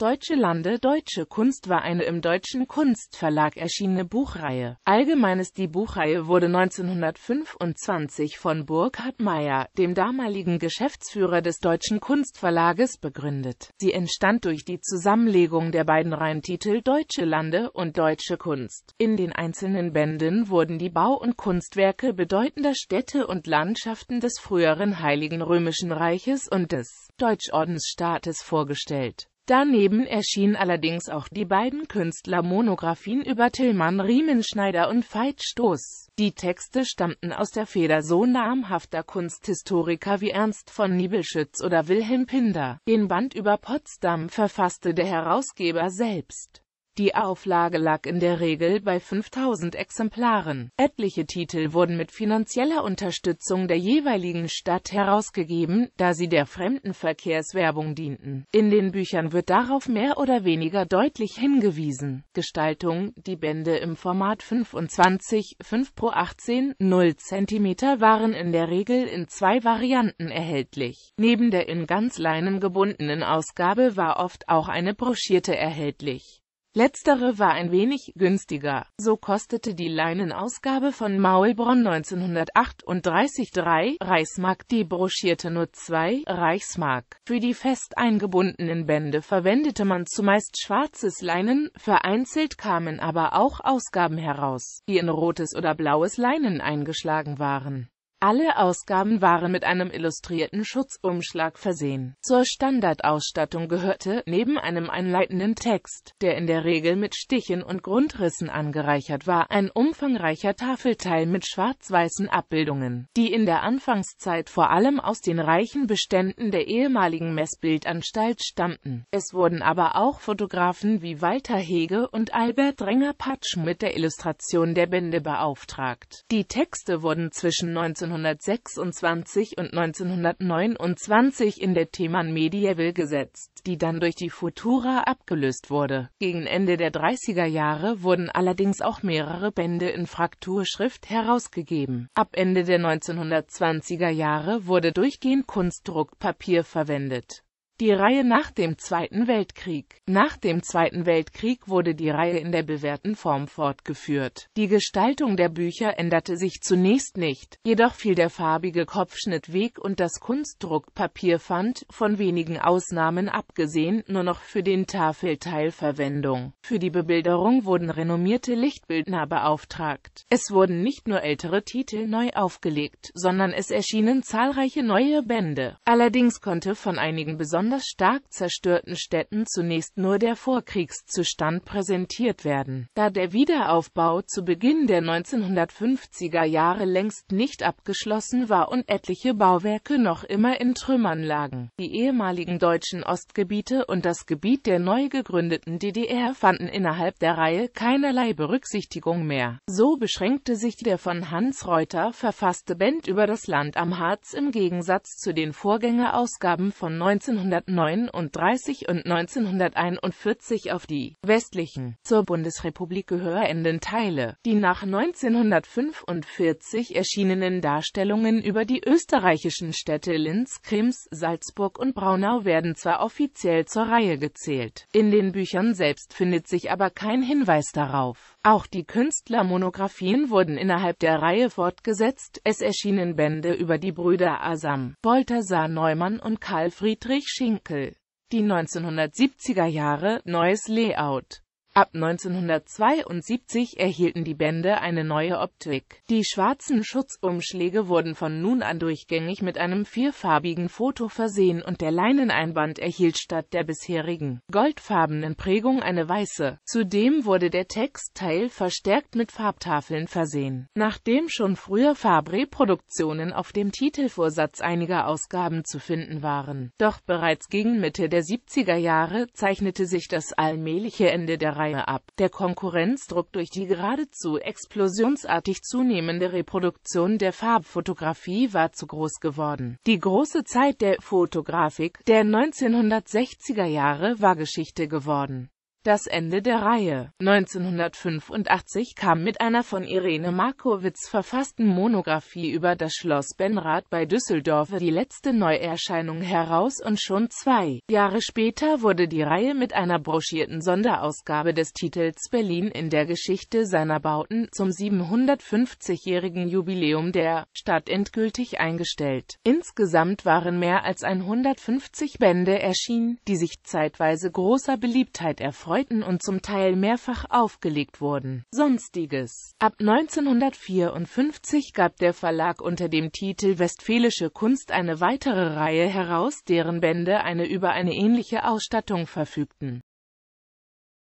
Deutsche Lande Deutsche Kunst war eine im Deutschen Kunstverlag erschienene Buchreihe. Allgemeines Die Buchreihe wurde 1925 von Burkhard Meyer, dem damaligen Geschäftsführer des Deutschen Kunstverlages, begründet. Sie entstand durch die Zusammenlegung der beiden Reihentitel Deutsche Lande und Deutsche Kunst. In den einzelnen Bänden wurden die Bau- und Kunstwerke bedeutender Städte und Landschaften des früheren Heiligen Römischen Reiches und des Deutschordensstaates vorgestellt. Daneben erschienen allerdings auch die beiden Künstlermonographien über Tillmann Riemenschneider und Veit Stoß. Die Texte stammten aus der Feder so namhafter Kunsthistoriker wie Ernst von Nibelschütz oder Wilhelm Pinder. Den Band über Potsdam verfasste der Herausgeber selbst. Die Auflage lag in der Regel bei 5000 Exemplaren. Etliche Titel wurden mit finanzieller Unterstützung der jeweiligen Stadt herausgegeben, da sie der Fremdenverkehrswerbung dienten. In den Büchern wird darauf mehr oder weniger deutlich hingewiesen. Gestaltung Die Bände im Format 25, 5 pro 18, 0 cm waren in der Regel in zwei Varianten erhältlich. Neben der in ganz Leinen gebundenen Ausgabe war oft auch eine broschierte erhältlich Letztere war ein wenig günstiger, so kostete die Leinenausgabe von Maulbronn 1938 3 Reichsmark, die broschierte nur 2 Reichsmark. Für die fest eingebundenen Bände verwendete man zumeist schwarzes Leinen, vereinzelt kamen aber auch Ausgaben heraus, die in rotes oder blaues Leinen eingeschlagen waren alle Ausgaben waren mit einem illustrierten Schutzumschlag versehen. Zur Standardausstattung gehörte, neben einem einleitenden Text, der in der Regel mit Stichen und Grundrissen angereichert war, ein umfangreicher Tafelteil mit schwarz-weißen Abbildungen, die in der Anfangszeit vor allem aus den reichen Beständen der ehemaligen Messbildanstalt stammten. Es wurden aber auch Fotografen wie Walter Hege und Albert Renger-Patsch mit der Illustration der Bände beauftragt. Die Texte wurden zwischen 19 1926 und 1929 in der Theman Medieval gesetzt, die dann durch die Futura abgelöst wurde. Gegen Ende der 30er Jahre wurden allerdings auch mehrere Bände in Frakturschrift herausgegeben. Ab Ende der 1920er Jahre wurde durchgehend Kunstdruckpapier verwendet. Die Reihe nach dem Zweiten Weltkrieg. Nach dem Zweiten Weltkrieg wurde die Reihe in der bewährten Form fortgeführt. Die Gestaltung der Bücher änderte sich zunächst nicht, jedoch fiel der farbige Kopfschnitt weg und das Kunstdruckpapier fand, von wenigen Ausnahmen abgesehen, nur noch für den Tafelteil Verwendung. Für die Bebilderung wurden renommierte Lichtbildner beauftragt. Es wurden nicht nur ältere Titel neu aufgelegt, sondern es erschienen zahlreiche neue Bände. Allerdings konnte von einigen besonderen besonders stark zerstörten Städten zunächst nur der Vorkriegszustand präsentiert werden, da der Wiederaufbau zu Beginn der 1950er Jahre längst nicht abgeschlossen war und etliche Bauwerke noch immer in Trümmern lagen. Die ehemaligen deutschen Ostgebiete und das Gebiet der neu gegründeten DDR fanden innerhalb der Reihe keinerlei Berücksichtigung mehr. So beschränkte sich der von Hans Reuter verfasste Band über das Land am Harz im Gegensatz zu den Vorgängerausgaben von 1950 1939 und 1941 auf die westlichen, zur Bundesrepublik gehörenden Teile. Die nach 1945 erschienenen Darstellungen über die österreichischen Städte Linz, Krims, Salzburg und Braunau werden zwar offiziell zur Reihe gezählt, in den Büchern selbst findet sich aber kein Hinweis darauf auch die Künstlermonographien wurden innerhalb der Reihe fortgesetzt, es erschienen Bände über die Brüder Asam, Balthasar Neumann und Karl Friedrich Schinkel. Die 1970er Jahre, neues Layout Ab 1972 erhielten die Bände eine neue Optik. Die schwarzen Schutzumschläge wurden von nun an durchgängig mit einem vierfarbigen Foto versehen und der Leineneinband erhielt statt der bisherigen goldfarbenen Prägung eine weiße. Zudem wurde der Textteil verstärkt mit Farbtafeln versehen. Nachdem schon früher Farbreproduktionen auf dem Titelvorsatz einiger Ausgaben zu finden waren. Doch bereits gegen Mitte der 70er Jahre zeichnete sich das allmähliche Ende der Reihe Reihe ab. Der Konkurrenzdruck durch die geradezu explosionsartig zunehmende Reproduktion der Farbfotografie war zu groß geworden. Die große Zeit der Fotografik der 1960er Jahre war Geschichte geworden das Ende der Reihe. 1985 kam mit einer von Irene Markowitz verfassten Monographie über das Schloss Benrath bei Düsseldorf die letzte Neuerscheinung heraus und schon zwei Jahre später wurde die Reihe mit einer broschierten Sonderausgabe des Titels Berlin in der Geschichte seiner Bauten zum 750-jährigen Jubiläum der Stadt endgültig eingestellt. Insgesamt waren mehr als 150 Bände erschienen, die sich zeitweise großer Beliebtheit erfreuten erfreuten und zum Teil mehrfach aufgelegt wurden. Sonstiges Ab 1954 gab der Verlag unter dem Titel Westfälische Kunst eine weitere Reihe heraus, deren Bände eine über eine ähnliche Ausstattung verfügten